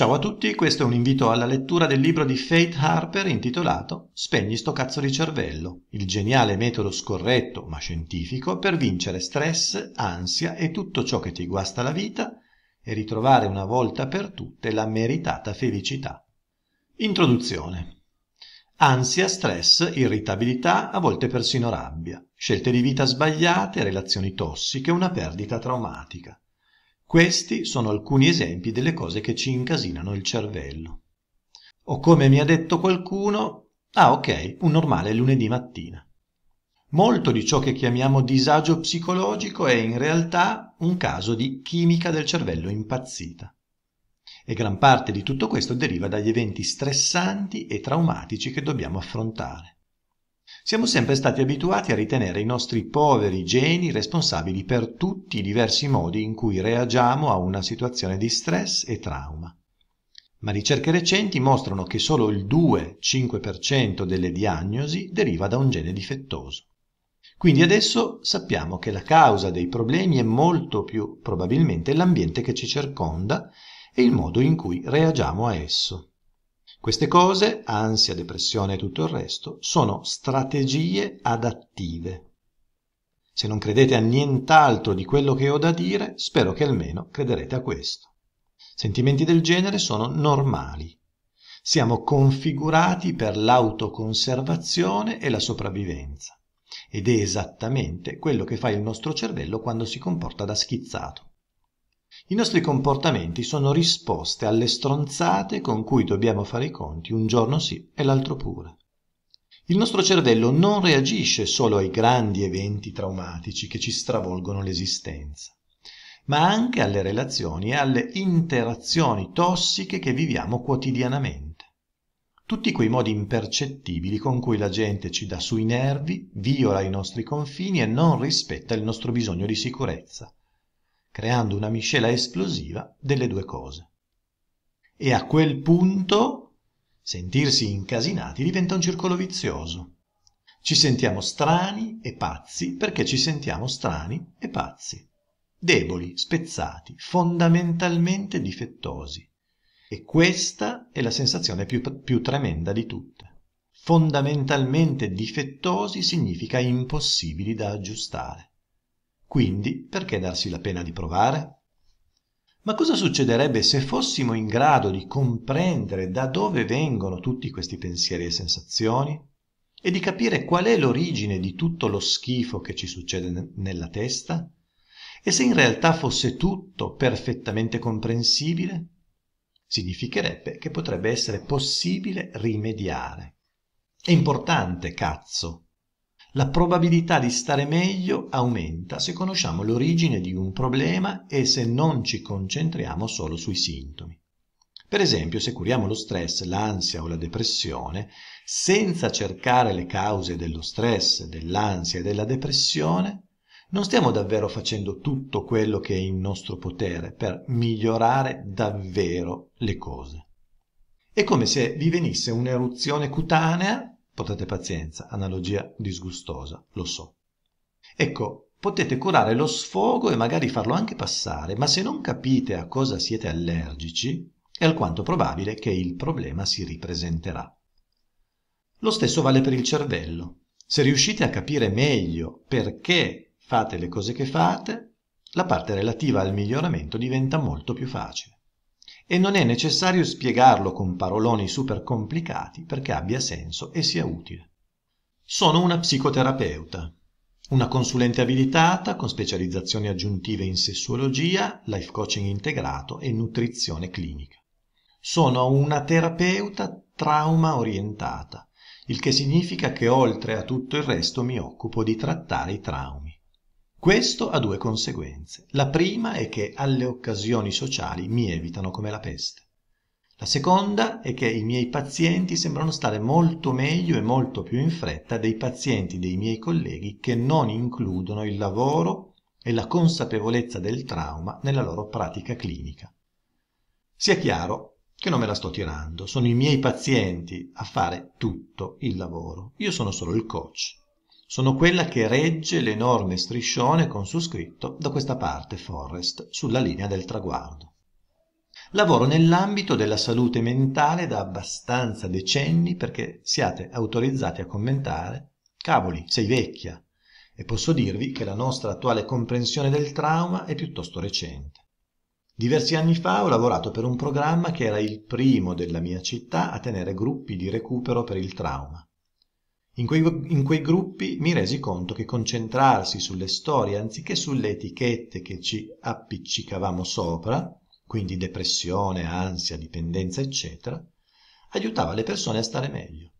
Ciao a tutti, questo è un invito alla lettura del libro di Faith Harper intitolato Spegni sto cazzo di cervello, il geniale metodo scorretto ma scientifico per vincere stress, ansia e tutto ciò che ti guasta la vita e ritrovare una volta per tutte la meritata felicità. Introduzione. Ansia, stress, irritabilità, a volte persino rabbia, scelte di vita sbagliate, relazioni tossiche, una perdita traumatica. Questi sono alcuni esempi delle cose che ci incasinano il cervello. O come mi ha detto qualcuno, ah ok, un normale lunedì mattina. Molto di ciò che chiamiamo disagio psicologico è in realtà un caso di chimica del cervello impazzita. E gran parte di tutto questo deriva dagli eventi stressanti e traumatici che dobbiamo affrontare. Siamo sempre stati abituati a ritenere i nostri poveri geni responsabili per tutti i diversi modi in cui reagiamo a una situazione di stress e trauma. Ma ricerche recenti mostrano che solo il 2-5% delle diagnosi deriva da un gene difettoso. Quindi adesso sappiamo che la causa dei problemi è molto più probabilmente l'ambiente che ci circonda e il modo in cui reagiamo a esso. Queste cose, ansia, depressione e tutto il resto, sono strategie adattive. Se non credete a nient'altro di quello che ho da dire, spero che almeno crederete a questo. Sentimenti del genere sono normali. Siamo configurati per l'autoconservazione e la sopravvivenza ed è esattamente quello che fa il nostro cervello quando si comporta da schizzato. I nostri comportamenti sono risposte alle stronzate con cui dobbiamo fare i conti un giorno sì e l'altro pure. Il nostro cervello non reagisce solo ai grandi eventi traumatici che ci stravolgono l'esistenza, ma anche alle relazioni e alle interazioni tossiche che viviamo quotidianamente. Tutti quei modi impercettibili con cui la gente ci dà sui nervi, viola i nostri confini e non rispetta il nostro bisogno di sicurezza creando una miscela esplosiva delle due cose. E a quel punto sentirsi incasinati diventa un circolo vizioso. Ci sentiamo strani e pazzi perché ci sentiamo strani e pazzi, deboli, spezzati, fondamentalmente difettosi. E questa è la sensazione più, più tremenda di tutte fondamentalmente difettosi significa impossibili da aggiustare. Quindi, perché darsi la pena di provare? Ma cosa succederebbe se fossimo in grado di comprendere da dove vengono tutti questi pensieri e sensazioni e di capire qual è l'origine di tutto lo schifo che ci succede nella testa? E se in realtà fosse tutto perfettamente comprensibile? Significherebbe che potrebbe essere possibile rimediare. È importante, cazzo, la probabilità di stare meglio aumenta se conosciamo l'origine di un problema e se non ci concentriamo solo sui sintomi. Per esempio, se curiamo lo stress, l'ansia o la depressione, senza cercare le cause dello stress, dell'ansia e della depressione, non stiamo davvero facendo tutto quello che è in nostro potere per migliorare davvero le cose. È come se vi venisse un'eruzione cutanea Portate pazienza, analogia disgustosa, lo so. Ecco, potete curare lo sfogo e magari farlo anche passare, ma se non capite a cosa siete allergici, è alquanto probabile che il problema si ripresenterà. Lo stesso vale per il cervello. Se riuscite a capire meglio perché fate le cose che fate, la parte relativa al miglioramento diventa molto più facile e non è necessario spiegarlo con paroloni super complicati perché abbia senso e sia utile. Sono una psicoterapeuta, una consulente abilitata con specializzazioni aggiuntive in sessuologia, life coaching integrato e nutrizione clinica. Sono una terapeuta trauma orientata, il che significa che oltre a tutto il resto mi occupo di trattare i traumi. Questo ha due conseguenze. La prima è che alle occasioni sociali mi evitano come la peste. La seconda è che i miei pazienti sembrano stare molto meglio e molto più in fretta dei pazienti dei miei colleghi che non includono il lavoro e la consapevolezza del trauma nella loro pratica clinica. Sia chiaro che non me la sto tirando, sono i miei pazienti a fare tutto il lavoro, io sono solo il coach sono quella che regge l'enorme striscione con su scritto da questa parte Forrest sulla linea del traguardo. Lavoro nell'ambito della salute mentale da abbastanza decenni perché siate autorizzati a commentare cavoli, sei vecchia e posso dirvi che la nostra attuale comprensione del trauma è piuttosto recente. Diversi anni fa ho lavorato per un programma che era il primo della mia città a tenere gruppi di recupero per il trauma in quei, in quei gruppi mi resi conto che concentrarsi sulle storie anziché sulle etichette che ci appiccicavamo sopra, quindi depressione, ansia, dipendenza, eccetera, aiutava le persone a stare meglio.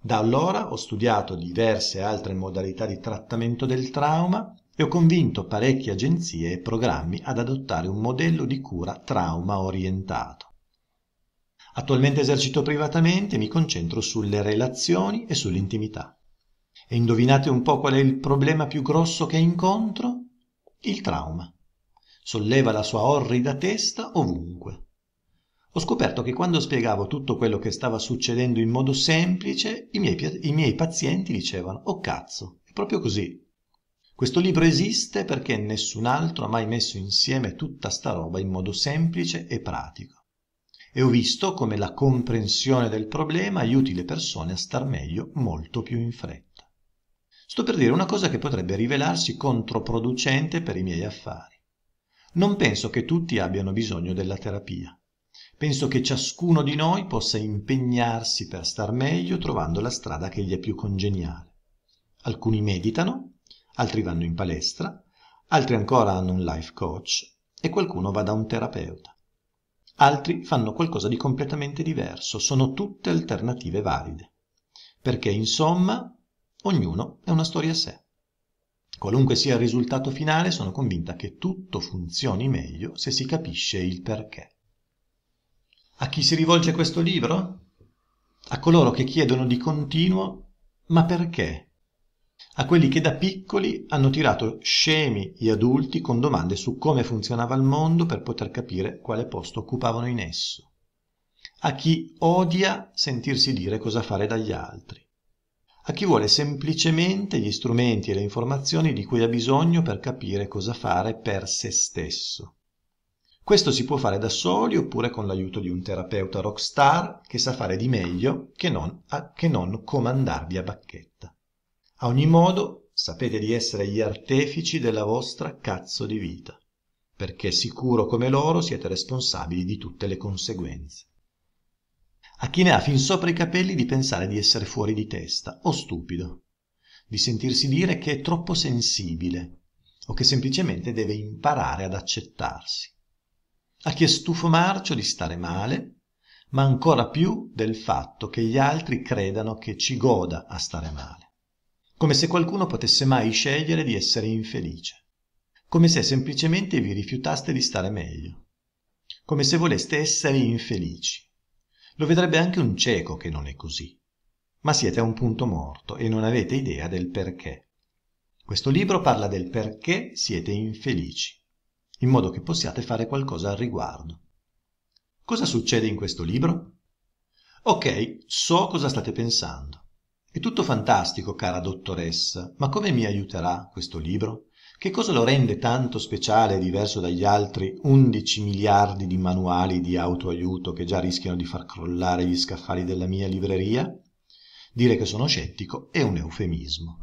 Da allora ho studiato diverse altre modalità di trattamento del trauma e ho convinto parecchie agenzie e programmi ad adottare un modello di cura trauma orientato. Attualmente esercito privatamente, mi concentro sulle relazioni e sull'intimità. E indovinate un po' qual è il problema più grosso che incontro? Il trauma. Solleva la sua orrida testa ovunque. Ho scoperto che quando spiegavo tutto quello che stava succedendo in modo semplice, i miei, i miei pazienti dicevano, oh cazzo, è proprio così. Questo libro esiste perché nessun altro ha mai messo insieme tutta sta roba in modo semplice e pratico e ho visto come la comprensione del problema aiuti le persone a star meglio molto più in fretta. Sto per dire una cosa che potrebbe rivelarsi controproducente per i miei affari. Non penso che tutti abbiano bisogno della terapia. Penso che ciascuno di noi possa impegnarsi per star meglio trovando la strada che gli è più congeniale. Alcuni meditano, altri vanno in palestra, altri ancora hanno un life coach e qualcuno va da un terapeuta altri fanno qualcosa di completamente diverso, sono tutte alternative valide, perché insomma ognuno è una storia a sé. Qualunque sia il risultato finale, sono convinta che tutto funzioni meglio se si capisce il perché. A chi si rivolge questo libro? A coloro che chiedono di continuo ma perché a quelli che da piccoli hanno tirato scemi gli adulti con domande su come funzionava il mondo per poter capire quale posto occupavano in esso, a chi odia sentirsi dire cosa fare dagli altri, a chi vuole semplicemente gli strumenti e le informazioni di cui ha bisogno per capire cosa fare per se stesso. Questo si può fare da soli oppure con l'aiuto di un terapeuta rockstar che sa fare di meglio che non, a, che non comandarvi a bacchetta a ogni modo sapete di essere gli artefici della vostra cazzo di vita perché sicuro come loro siete responsabili di tutte le conseguenze a chi ne ha fin sopra i capelli di pensare di essere fuori di testa o stupido di sentirsi dire che è troppo sensibile o che semplicemente deve imparare ad accettarsi a chi è stufo marcio di stare male ma ancora più del fatto che gli altri credano che ci goda a stare male come se qualcuno potesse mai scegliere di essere infelice, come se semplicemente vi rifiutaste di stare meglio, come se voleste essere infelici. Lo vedrebbe anche un cieco che non è così, ma siete a un punto morto e non avete idea del perché. Questo libro parla del perché siete infelici, in modo che possiate fare qualcosa al riguardo. Cosa succede in questo libro? Ok, so cosa state pensando è tutto fantastico cara dottoressa ma come mi aiuterà questo libro che cosa lo rende tanto speciale e diverso dagli altri 11 miliardi di manuali di autoaiuto che già rischiano di far crollare gli scaffali della mia libreria dire che sono scettico è un eufemismo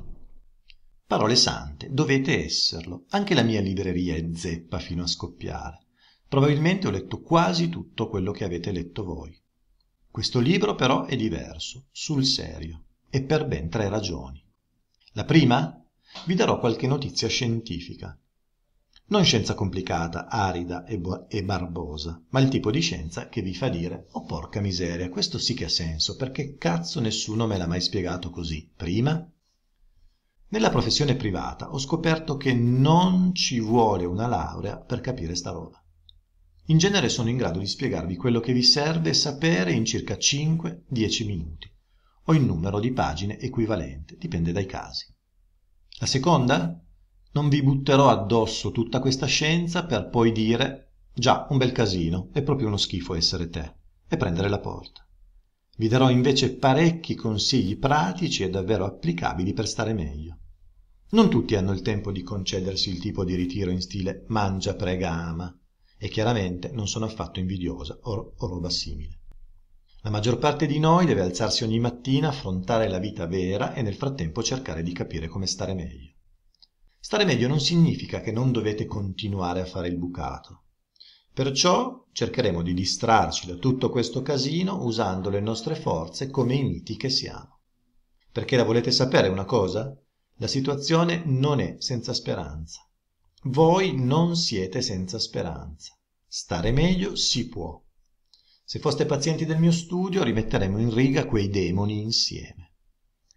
parole sante dovete esserlo anche la mia libreria è zeppa fino a scoppiare probabilmente ho letto quasi tutto quello che avete letto voi questo libro però è diverso sul serio e per ben tre ragioni. La prima? Vi darò qualche notizia scientifica. Non scienza complicata, arida e, e, barbosa, ma il tipo di scienza che vi fa dire «Oh porca miseria, questo sì che ha senso, perché cazzo nessuno me l'ha mai spiegato così, prima?» Nella professione privata ho scoperto che non ci vuole una laurea per capire sta roba. In genere sono in grado di spiegarvi quello che vi serve sapere in circa 5-10 minuti o in numero di pagine equivalente, dipende dai casi. La seconda? Non vi butterò addosso tutta questa scienza per poi dire già un bel casino, è proprio uno schifo essere te, e prendere la porta. Vi darò invece parecchi consigli pratici e davvero applicabili per stare meglio. Non tutti hanno il tempo di concedersi il tipo di ritiro in stile mangia, prega, ama, e chiaramente non sono affatto invidiosa o, o roba simile. La maggior parte di noi deve alzarsi ogni mattina, affrontare la vita vera e nel frattempo cercare di capire come stare meglio. Stare meglio non significa che non dovete continuare a fare il bucato. Perciò cercheremo di distrarci da tutto questo casino usando le nostre forze come i miti che siamo. Perché la volete sapere una cosa? La situazione non è senza speranza. Voi non siete senza speranza. Stare meglio si può. Se foste pazienti del mio studio, rimetteremo in riga quei demoni insieme.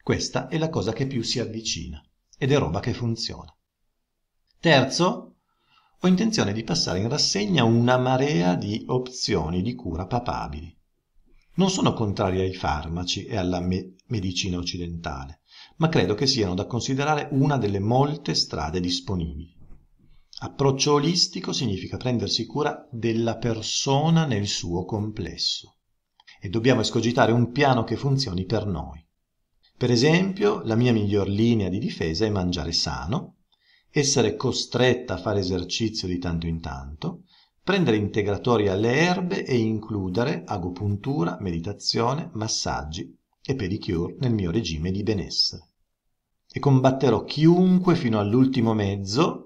Questa è la cosa che più si avvicina ed è roba che funziona. Terzo, ho intenzione di passare in rassegna una marea di opzioni di cura papabili. Non sono contrario ai farmaci e alla me medicina occidentale, ma credo che siano da considerare una delle molte strade disponibili. Approccio olistico significa prendersi cura della persona nel suo complesso e dobbiamo escogitare un piano che funzioni per noi. Per esempio, la mia miglior linea di difesa è mangiare sano, essere costretta a fare esercizio di tanto in tanto, prendere integratori alle erbe e includere agopuntura, meditazione, massaggi e pedicure nel mio regime di benessere. E combatterò chiunque fino all'ultimo mezzo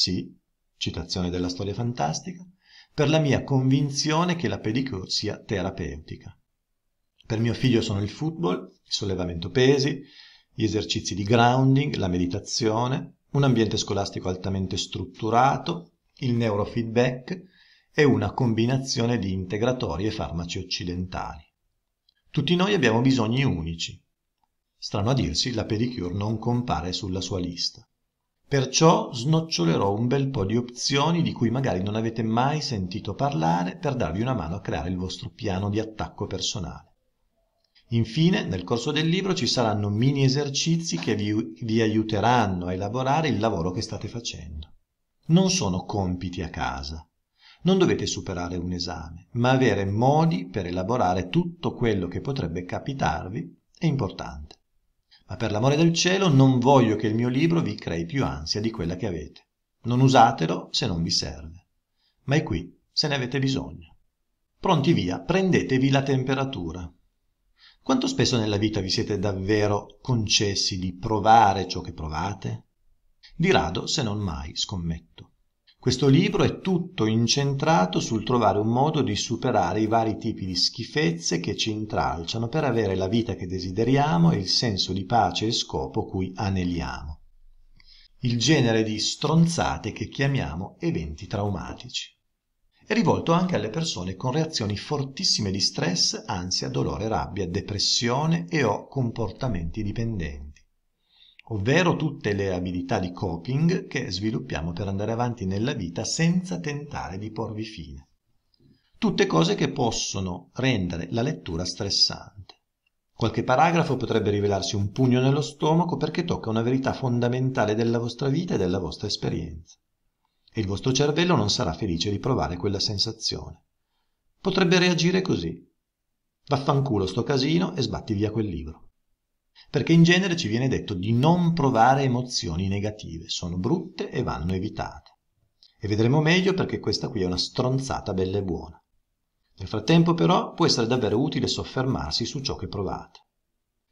sì, citazione della storia fantastica, per la mia convinzione che la pedicure sia terapeutica. Per mio figlio sono il football, il sollevamento pesi, gli esercizi di grounding, la meditazione, un ambiente scolastico altamente strutturato, il neurofeedback e una combinazione di integratori e farmaci occidentali. Tutti noi abbiamo bisogni unici. Strano a dirsi, la pedicure non compare sulla sua lista. Perciò snocciolerò un bel po' di opzioni di cui magari non avete mai sentito parlare per darvi una mano a creare il vostro piano di attacco personale. Infine, nel corso del libro ci saranno mini esercizi che vi, vi aiuteranno a elaborare il lavoro che state facendo. Non sono compiti a casa. Non dovete superare un esame, ma avere modi per elaborare tutto quello che potrebbe capitarvi è importante ma per l'amore del cielo non voglio che il mio libro vi crei più ansia di quella che avete. Non usatelo se non vi serve. Ma è qui se ne avete bisogno. Pronti via, prendetevi la temperatura. Quanto spesso nella vita vi siete davvero concessi di provare ciò che provate? Di rado, se non mai, scommetto. Questo libro è tutto incentrato sul trovare un modo di superare i vari tipi di schifezze che ci intralciano per avere la vita che desideriamo e il senso di pace e scopo cui aneliamo. Il genere di stronzate che chiamiamo eventi traumatici. È rivolto anche alle persone con reazioni fortissime di stress, ansia, dolore, rabbia, depressione e o comportamenti dipendenti ovvero tutte le abilità di coping che sviluppiamo per andare avanti nella vita senza tentare di porvi fine. Tutte cose che possono rendere la lettura stressante. Qualche paragrafo potrebbe rivelarsi un pugno nello stomaco perché tocca una verità fondamentale della vostra vita e della vostra esperienza. E il vostro cervello non sarà felice di provare quella sensazione. Potrebbe reagire così. Vaffanculo sto casino e sbatti via quel libro perché in genere ci viene detto di non provare emozioni negative, sono brutte e vanno evitate. E vedremo meglio perché questa qui è una stronzata bella e buona. Nel frattempo però può essere davvero utile soffermarsi su ciò che provate,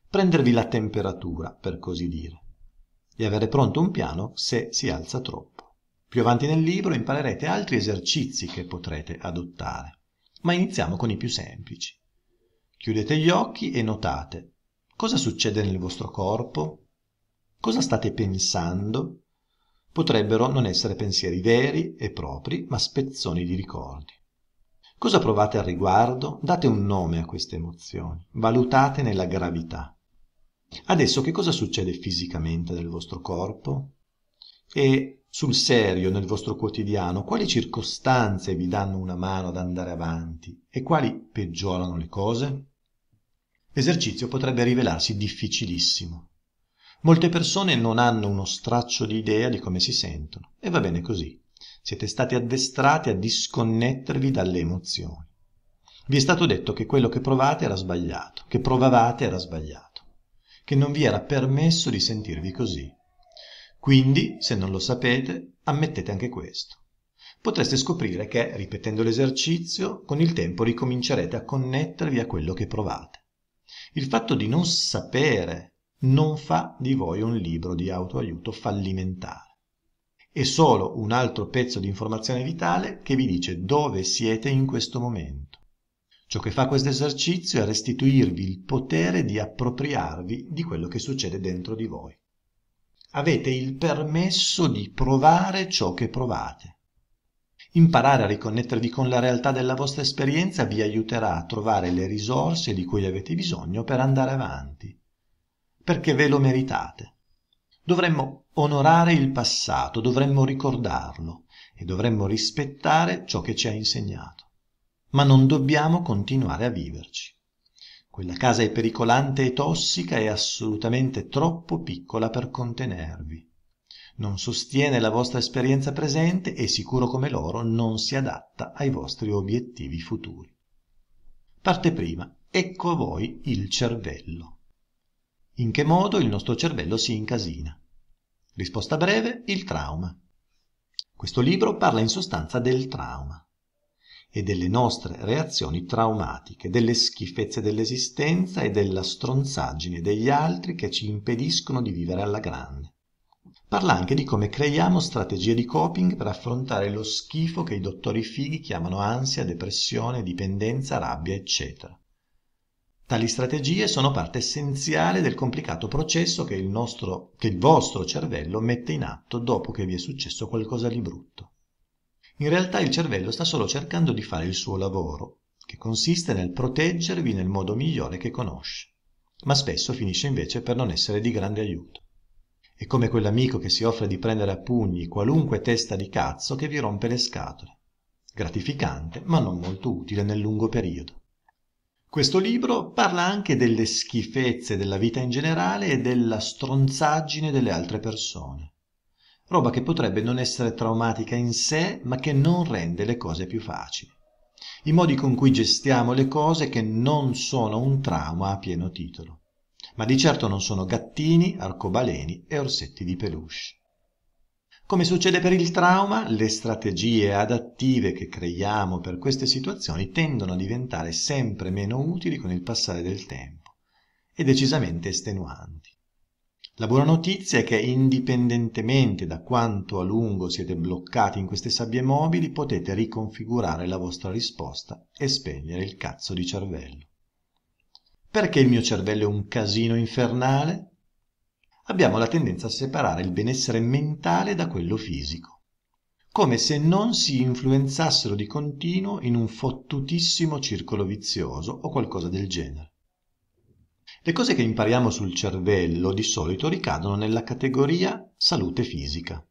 prendervi la temperatura, per così dire, e avere pronto un piano se si alza troppo. Più avanti nel libro imparerete altri esercizi che potrete adottare, ma iniziamo con i più semplici. Chiudete gli occhi e notate Cosa succede nel vostro corpo? Cosa state pensando? Potrebbero non essere pensieri veri e propri, ma spezzoni di ricordi. Cosa provate al riguardo? Date un nome a queste emozioni, valutate nella gravità. Adesso che cosa succede fisicamente nel vostro corpo? E sul serio, nel vostro quotidiano, quali circostanze vi danno una mano ad andare avanti e quali peggiorano le cose? l'esercizio potrebbe rivelarsi difficilissimo. Molte persone non hanno uno straccio di idea di come si sentono e va bene così. Siete stati addestrati a disconnettervi dalle emozioni. Vi è stato detto che quello che provate era sbagliato, che provavate era sbagliato, che non vi era permesso di sentirvi così. Quindi, se non lo sapete, ammettete anche questo. Potreste scoprire che, ripetendo l'esercizio, con il tempo ricomincerete a connettervi a quello che provate. Il fatto di non sapere non fa di voi un libro di autoaiuto fallimentare. È solo un altro pezzo di informazione vitale che vi dice dove siete in questo momento. Ciò che fa questo esercizio è restituirvi il potere di appropriarvi di quello che succede dentro di voi. Avete il permesso di provare ciò che provate Imparare a riconnettervi con la realtà della vostra esperienza vi aiuterà a trovare le risorse di cui avete bisogno per andare avanti, perché ve lo meritate. Dovremmo onorare il passato, dovremmo ricordarlo e dovremmo rispettare ciò che ci ha insegnato, ma non dobbiamo continuare a viverci. Quella casa è pericolante e tossica e assolutamente troppo piccola per contenervi non sostiene la vostra esperienza presente e sicuro come l'oro non si adatta ai vostri obiettivi futuri. Parte prima. Ecco a voi il cervello. In che modo il nostro cervello si incasina? Risposta breve, il trauma. Questo libro parla in sostanza del trauma e delle nostre reazioni traumatiche, delle schifezze dell'esistenza e della stronzaggine degli altri che ci impediscono di vivere alla grande. Parla anche di come creiamo strategie di coping per affrontare lo schifo che i dottori fighi chiamano ansia, depressione, dipendenza, rabbia, eccetera. Tali strategie sono parte essenziale del complicato processo che il, nostro, che il, vostro cervello mette in atto dopo che vi è successo qualcosa di brutto. In realtà il cervello sta solo cercando di fare il suo lavoro, che consiste nel proteggervi nel modo migliore che conosce, ma spesso finisce invece per non essere di grande aiuto è come quell'amico che si offre di prendere a pugni qualunque testa di cazzo che vi rompe le scatole gratificante ma non molto utile nel lungo periodo questo libro parla anche delle schifezze della vita in generale e della stronzaggine delle altre persone roba che potrebbe non essere traumatica in sé ma che non rende le cose più facili i modi con cui gestiamo le cose che non sono un trauma a pieno titolo ma di certo non sono gattini, arcobaleni e orsetti di peluche. Come succede per il trauma, le strategie adattive che creiamo per queste situazioni tendono a diventare sempre meno utili con il passare del tempo e decisamente estenuanti. La buona notizia è che indipendentemente da quanto a lungo siete bloccati in queste sabbie mobili, potete riconfigurare la vostra risposta e spegnere il cazzo di cervello. Perché il mio cervello è un casino infernale? Abbiamo la tendenza a separare il benessere mentale da quello fisico, come se non si influenzassero di continuo in un fottutissimo circolo vizioso o qualcosa del genere. Le cose che impariamo sul cervello di solito ricadono nella categoria salute fisica.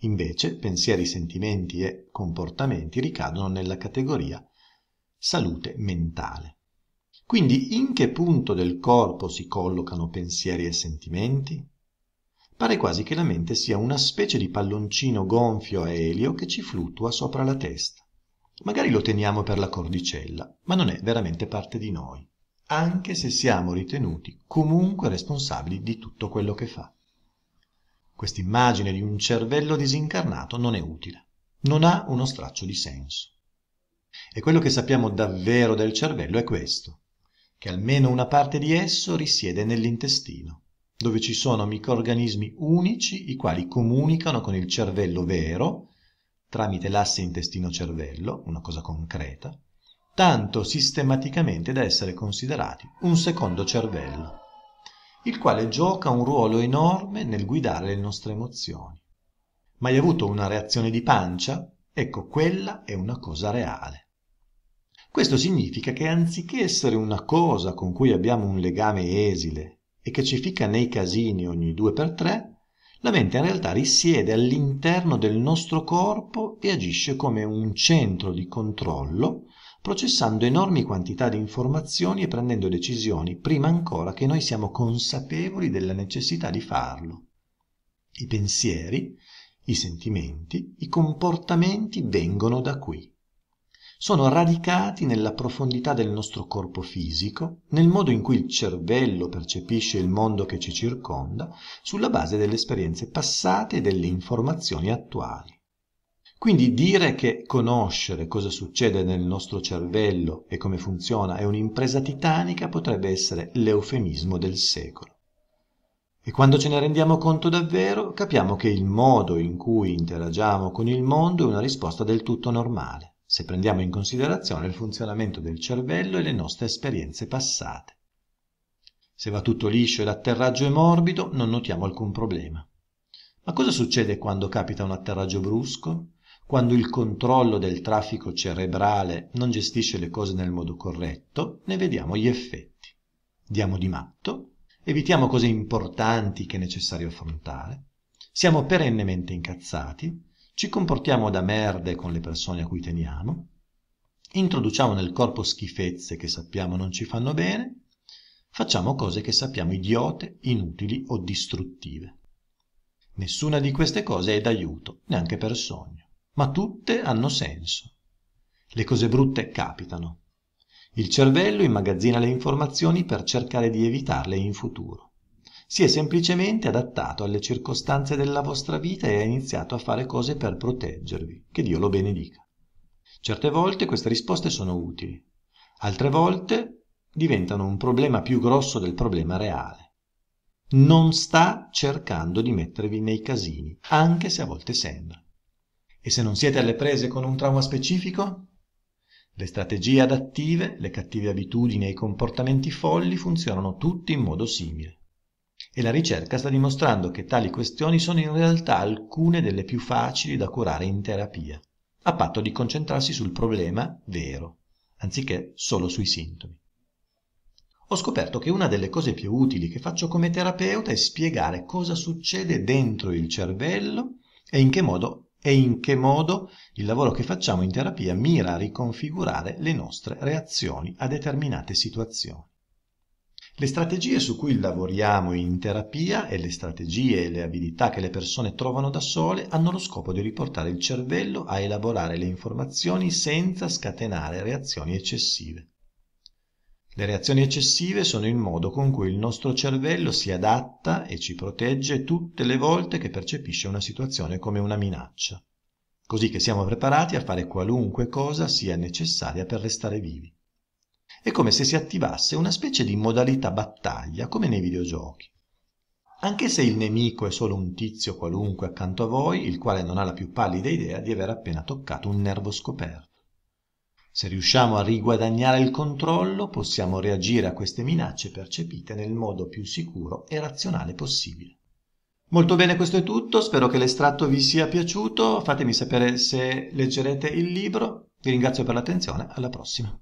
Invece, pensieri, sentimenti e comportamenti ricadono nella categoria salute mentale. Quindi in che punto del corpo si collocano pensieri e sentimenti? Pare quasi che la mente sia una specie di palloncino gonfio a elio che ci fluttua sopra la testa. Magari lo teniamo per la cordicella, ma non è veramente parte di noi, anche se siamo ritenuti comunque responsabili di tutto quello che fa. Quest'immagine di un cervello disincarnato non è utile, non ha uno straccio di senso. E quello che sappiamo davvero del cervello è questo, che almeno una parte di esso risiede nell'intestino, dove ci sono microrganismi unici i quali comunicano con il cervello vero, tramite l'asse intestino-cervello, una cosa concreta, tanto sistematicamente da essere considerati un secondo cervello, il quale gioca un ruolo enorme nel guidare le nostre emozioni. Mai avuto una reazione di pancia? Ecco, quella è una cosa reale. Questo significa che anziché essere una cosa con cui abbiamo un legame esile e che ci fica nei casini ogni due per tre, la mente in realtà risiede all'interno del nostro corpo e agisce come un centro di controllo, processando enormi quantità di informazioni e prendendo decisioni prima ancora che noi siamo consapevoli della necessità di farlo. I pensieri, i sentimenti, i comportamenti vengono da qui sono radicati nella profondità del nostro corpo fisico, nel modo in cui il cervello percepisce il mondo che ci circonda, sulla base delle esperienze passate e delle informazioni attuali. Quindi dire che conoscere cosa succede nel nostro cervello e come funziona è un'impresa titanica potrebbe essere l'eufemismo del secolo. E quando ce ne rendiamo conto davvero, capiamo che il modo in cui interagiamo con il mondo è una risposta del tutto normale se prendiamo in considerazione il funzionamento del cervello e le nostre esperienze passate. Se va tutto liscio e l'atterraggio è morbido, non notiamo alcun problema. Ma cosa succede quando capita un atterraggio brusco? Quando il controllo del traffico cerebrale non gestisce le cose nel modo corretto, ne vediamo gli effetti. Diamo di matto, evitiamo cose importanti che è necessario affrontare, siamo perennemente incazzati, ci comportiamo da merde con le persone a cui teniamo, introduciamo nel corpo schifezze che sappiamo non ci fanno bene, facciamo cose che sappiamo idiote, inutili o distruttive. Nessuna di queste cose è d'aiuto, neanche per sogno, ma tutte hanno senso. Le cose brutte capitano. Il cervello immagazzina le informazioni per cercare di evitarle in futuro si è semplicemente adattato alle circostanze della vostra vita e ha iniziato a fare cose per proteggervi che dio lo benedica certe volte queste risposte sono utili altre volte diventano un problema più grosso del problema reale non sta cercando di mettervi nei casini anche se a volte sembra e se non siete alle prese con un trauma specifico le strategie adattive, le cattive abitudini e i comportamenti folli funzionano tutti in modo simile e la ricerca sta dimostrando che tali questioni sono in realtà alcune delle più facili da curare in terapia a patto di concentrarsi sul problema vero anziché solo sui sintomi ho scoperto che una delle cose più utili che faccio come terapeuta è spiegare cosa succede dentro il cervello e in che modo, in che modo il lavoro che facciamo in terapia mira a riconfigurare le nostre reazioni a determinate situazioni. Le strategie su cui lavoriamo in terapia e le strategie e le abilità che le persone trovano da sole hanno lo scopo di riportare il cervello a elaborare le informazioni senza scatenare reazioni eccessive. Le reazioni eccessive sono il modo con cui il nostro cervello si adatta e ci protegge tutte le volte che percepisce una situazione come una minaccia, così che siamo preparati a fare qualunque cosa sia necessaria per restare vivi. È come se si attivasse una specie di modalità battaglia, come nei videogiochi. Anche se il nemico è solo un tizio qualunque accanto a voi, il quale non ha la più pallida idea di aver appena toccato un nervo scoperto. Se riusciamo a riguadagnare il controllo, possiamo reagire a queste minacce percepite nel modo più sicuro e razionale possibile. Molto bene, questo è tutto, spero che l'estratto vi sia piaciuto, fatemi sapere se leggerete il libro, vi ringrazio per l'attenzione, alla prossima.